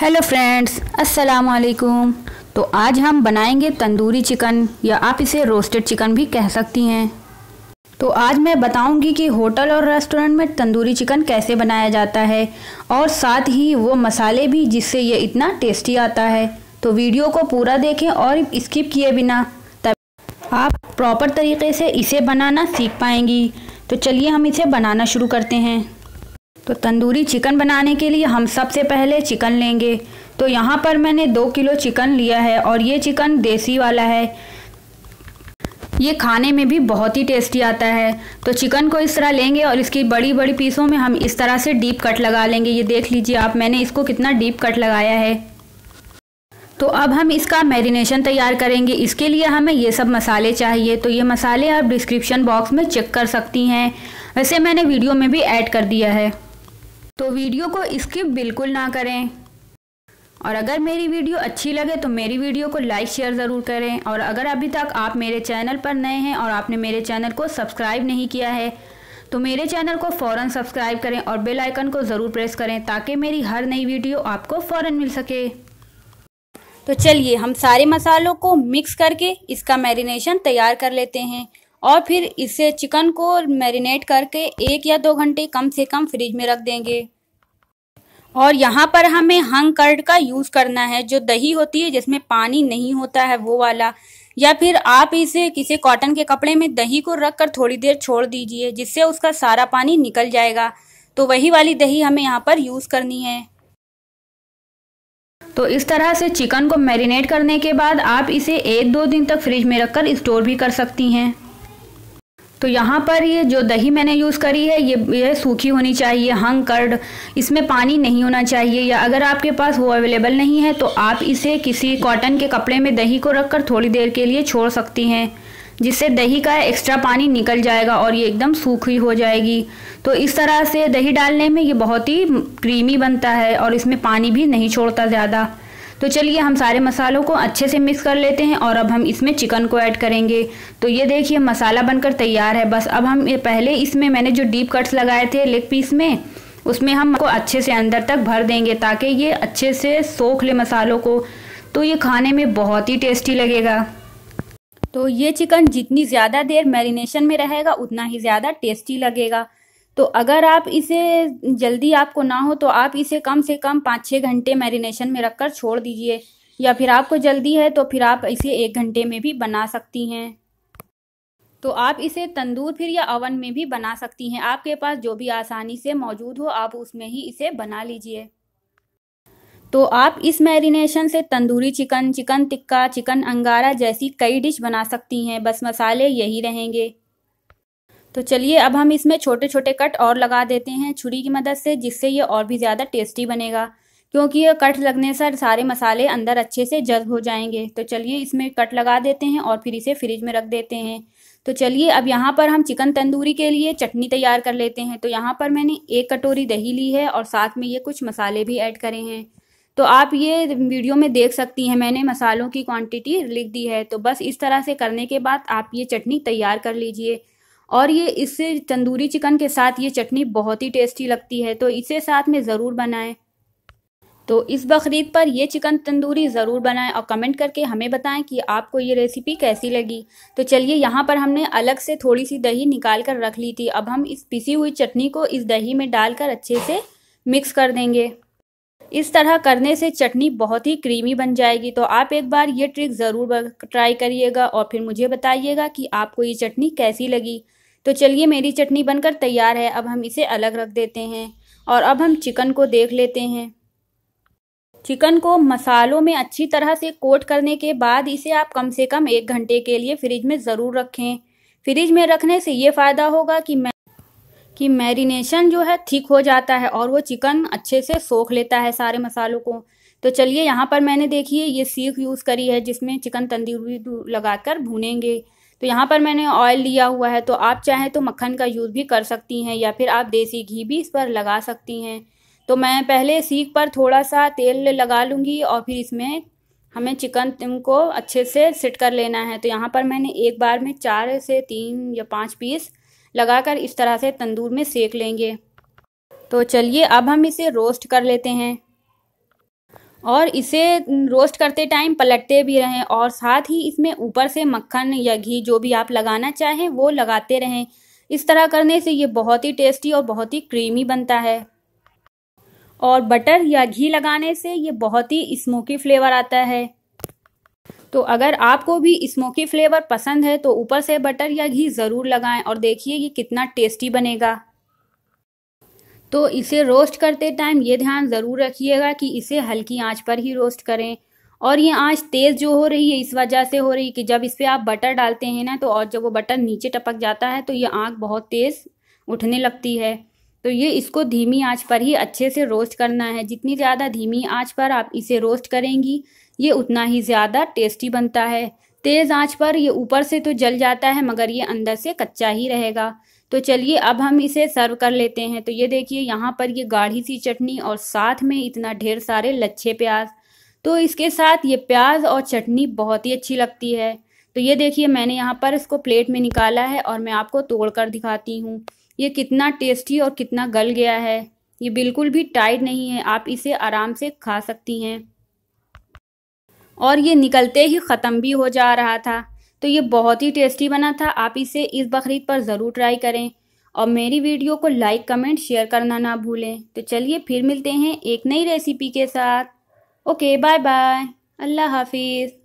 hello friends अस्सलाम वालेकुम तो आज हम बनाएंगे तंदूरी चिकन या आप इसे रोस्टेड चिकन भी कह सकती हैं तो आज मैं बताऊंगी कि होटल और रेस्टोरेंट में तंदूरी चिकन कैसे बनाया जाता है और साथ ही वो मसाले भी जिससे ये इतना टेस्टी आता है तो वीडियो को पूरा देखें और स्किप किए बिना तब आप प्रॉपर तरीके से इसे बनाना सीख पाएंगी तो चलिए हम इसे बनाना शुरू करते हैं तो तंदूरी चिकन बनाने के लिए हम सबसे पहले चिकन लेंगे तो यहाँ पर मैंने दो किलो चिकन लिया है और ये चिकन देसी वाला है ये खाने में भी बहुत ही टेस्टी आता है तो चिकन को इस तरह लेंगे और इसकी बड़ी बड़ी पीसों में हम इस तरह से डीप कट लगा लेंगे ये देख लीजिए आप मैंने इसको कितना डीप कट लगाया है तो अब हम इसका मैरिनेशन तैयार करेंगे इसके लिए हमें ये सब मसाले चाहिए तो ये मसाले आप डिस्क्रिप्शन बॉक्स में चेक कर सकती हैं वैसे मैंने वीडियो में भी ऐड कर दिया है तो वीडियो को स्किप बिल्कुल ना करें और अगर मेरी वीडियो अच्छी लगे तो मेरी वीडियो को लाइक शेयर ज़रूर करें और अगर अभी तक आप मेरे चैनल पर नए हैं और आपने मेरे चैनल को सब्सक्राइब नहीं किया है तो मेरे चैनल को फ़ौरन सब्सक्राइब करें और बेल आइकन को ज़रूर प्रेस करें ताकि मेरी हर नई वीडियो आपको फ़ौर मिल सके तो चलिए हम सारे मसालों को मिक्स करके इसका मैरिनेशन तैयार कर लेते हैं और फिर इसे चिकन को मैरिनेट करके एक या दो घंटे कम से कम फ्रिज में रख देंगे और यहाँ पर हमें हंग कर्ड का यूज़ करना है जो दही होती है जिसमें पानी नहीं होता है वो वाला या फिर आप इसे किसी कॉटन के कपड़े में दही को रख कर थोड़ी देर छोड़ दीजिए जिससे उसका सारा पानी निकल जाएगा तो वही वाली दही हमें यहाँ पर यूज़ करनी है तो इस तरह से चिकन को मैरिनेट करने के बाद आप इसे एक दो दिन तक फ्रिज में रखकर स्टोर भी कर सकती हैं तो यहाँ पर ये जो दही मैंने यूज़ करी है ये ये सूखी होनी चाहिए हंग कर्ड इसमें पानी नहीं होना चाहिए या अगर आपके पास वो अवेलेबल नहीं है तो आप इसे किसी कॉटन के कपड़े में दही को रखकर थोड़ी देर के लिए छोड़ सकती हैं जिससे दही का एक्स्ट्रा पानी निकल जाएगा और ये एकदम सूखी हो जाएगी तो इस तरह से दही डालने में ये बहुत ही क्रीमी बनता है और इसमें पानी भी नहीं छोड़ता ज़्यादा तो चलिए हम सारे मसालों को अच्छे से मिक्स कर लेते हैं और अब हम इसमें चिकन को ऐड करेंगे तो ये देखिए मसाला बनकर तैयार है बस अब हम पहले इसमें मैंने जो डीप कट्स लगाए थे लेग पीस में उसमें हम को अच्छे से अंदर तक भर देंगे ताकि ये अच्छे से सोख ले मसालों को तो ये खाने में बहुत ही टेस्टी लगेगा तो ये चिकन जितनी ज़्यादा देर मैरिनेशन में रहेगा उतना ही ज़्यादा टेस्टी लगेगा तो अगर आप इसे जल्दी आपको ना हो तो आप इसे कम से कम पाँच छः घंटे मैरिनेशन में रखकर छोड़ दीजिए या फिर आपको जल्दी है तो फिर आप इसे एक घंटे में भी बना सकती हैं तो आप इसे तंदूर फिर या अवन में भी बना सकती हैं आपके पास जो भी आसानी से मौजूद हो आप उसमें ही इसे बना लीजिए तो आप इस मैरिनेशन से tandoori chicken chicken tikka chicken angara जैसी कई डिश बना सकती हैं बस मसाले यही रहेंगे तो चलिए अब हम इसमें छोटे छोटे कट और लगा देते हैं छुरी की मदद से जिससे ये और भी ज़्यादा टेस्टी बनेगा क्योंकि ये कट लगने से सारे मसाले अंदर अच्छे से जज्ब हो जाएंगे तो चलिए इसमें कट लगा देते हैं और फिर इसे फ्रिज में रख देते हैं तो चलिए अब यहाँ पर हम चिकन तंदूरी के लिए चटनी तैयार कर लेते हैं तो यहाँ पर मैंने एक कटोरी दही ली है और साथ में ये कुछ मसाले भी ऐड करे हैं तो आप ये वीडियो में देख सकती हैं मैंने मसालों की क्वांटिटी लिख दी है तो बस इस तरह से करने के बाद आप ये चटनी तैयार कर लीजिए और ये इससे तंदूरी चिकन के साथ ये चटनी बहुत ही टेस्टी लगती है तो इसे साथ में ज़रूर बनाएं तो इस बकरीद पर ये चिकन तंदूरी ज़रूर बनाएं और कमेंट करके हमें बताएं कि आपको ये रेसिपी कैसी लगी तो चलिए यहाँ पर हमने अलग से थोड़ी सी दही निकाल कर रख ली थी अब हम इस पिसी हुई चटनी को इस दही में डालकर अच्छे से मिक्स कर देंगे इस तरह करने से चटनी बहुत ही क्रीमी बन जाएगी तो आप एक बार ये ट्रिक ज़रूर ट्राई करिएगा और फिर मुझे बताइएगा कि आपको ये चटनी कैसी लगी तो चलिए मेरी चटनी बनकर तैयार है अब हम इसे अलग रख देते हैं और अब हम चिकन को देख लेते हैं चिकन को मसालों में अच्छी तरह से कोट करने के बाद इसे आप कम से कम एक घंटे के लिए फ्रिज में ज़रूर रखें फ्रिज में रखने से ये फ़ायदा होगा कि मैं कि मैरिनेशन जो है ठीक हो जाता है और वो चिकन अच्छे से सोख लेता है सारे मसालों को तो चलिए यहाँ पर मैंने देखिए ये सीख यूज़ करी है जिसमें चिकन तंदूरी लगाकर भूनेंगे तो यहाँ पर मैंने ऑयल लिया हुआ है तो आप चाहें तो मक्खन का यूज़ भी कर सकती हैं या फिर आप देसी घी भी इस पर लगा सकती हैं तो मैं पहले सीख पर थोड़ा सा तेल लगा लूँगी और फिर इसमें हमें चिकन को अच्छे से सिट कर लेना है तो यहाँ पर मैंने एक बार में चार से तीन या पाँच पीस लगाकर इस तरह से तंदूर में सेक लेंगे तो चलिए अब हम इसे रोस्ट कर लेते हैं और इसे रोस्ट करते टाइम पलटते भी रहें और साथ ही इसमें ऊपर से मक्खन या घी जो भी आप लगाना चाहें वो लगाते रहें इस तरह करने से ये बहुत ही टेस्टी और बहुत ही क्रीमी बनता है और बटर या घी लगाने से ये बहुत ही स्मोकी फ्लेवर आता है तो अगर आपको भी स्मोकी फ्लेवर पसंद है तो ऊपर से बटर या घी ज़रूर लगाएं और देखिए ये कितना टेस्टी बनेगा तो इसे रोस्ट करते टाइम ये ध्यान ज़रूर रखिएगा कि इसे हल्की आंच पर ही रोस्ट करें और ये आंच तेज़ जो हो रही है इस वजह से हो रही है कि जब इस पर आप बटर डालते हैं ना तो और जब वो बटर नीचे टपक जाता है तो ये आँख बहुत तेज़ उठने लगती है तो ये इसको धीमी आंच पर ही अच्छे से रोस्ट करना है जितनी ज़्यादा धीमी आंच पर आप इसे रोस्ट करेंगी ये उतना ही ज़्यादा टेस्टी बनता है तेज़ आंच पर ये ऊपर से तो जल जाता है मगर ये अंदर से कच्चा ही रहेगा तो चलिए अब हम इसे सर्व कर लेते हैं तो ये देखिए यहाँ पर ये गाढ़ी सी चटनी और साथ में इतना ढेर सारे लच्छे प्याज तो इसके साथ ये प्याज और चटनी बहुत ही अच्छी लगती है तो ये देखिए मैंने यहाँ पर इसको प्लेट में निकाला है और मैं आपको तोड़ कर दिखाती हूँ ये कितना टेस्टी और कितना गल गया है ये बिल्कुल भी टाइट नहीं है आप इसे आराम से खा सकती हैं और ये निकलते ही ख़त्म भी हो जा रहा था तो ये बहुत ही टेस्टी बना था आप इसे इस बकरीद पर ज़रूर ट्राई करें और मेरी वीडियो को लाइक कमेंट शेयर करना ना भूलें तो चलिए फिर मिलते हैं एक नई रेसिपी के साथ ओके बाय बाय अल्लाह हाफिज़